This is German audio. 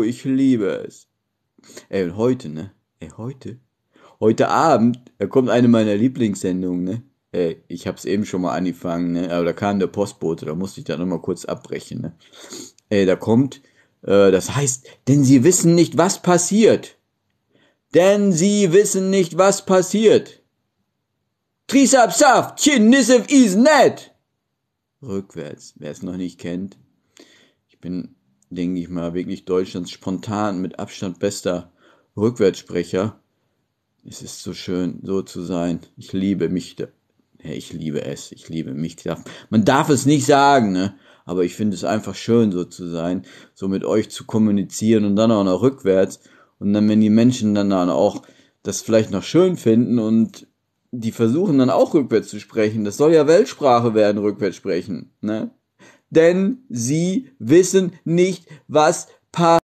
Oh, ich liebe es. Ey, und heute, ne? Ey, heute? Heute Abend, da kommt eine meiner Lieblingssendungen, ne? Ey, ich hab's eben schon mal angefangen, ne? Aber da kam der Postbote, da musste ich dann nochmal kurz abbrechen, ne? Ey, da kommt, äh, das heißt, denn sie wissen nicht, was passiert. Denn sie wissen nicht, was passiert. Trisab Saft, Chin Nisif is net. Rückwärts, wer es noch nicht kennt. Ich bin denke ich mal, wirklich Deutschlands spontan mit Abstand bester Rückwärtssprecher. Es ist so schön, so zu sein. Ich liebe mich. Ja, ich liebe es. Ich liebe mich. Man darf es nicht sagen, ne? Aber ich finde es einfach schön, so zu sein, so mit euch zu kommunizieren und dann auch noch rückwärts. Und dann, wenn die Menschen dann auch das vielleicht noch schön finden und die versuchen dann auch rückwärts zu sprechen. Das soll ja Weltsprache werden, rückwärts sprechen, ne? denn sie wissen nicht, was passiert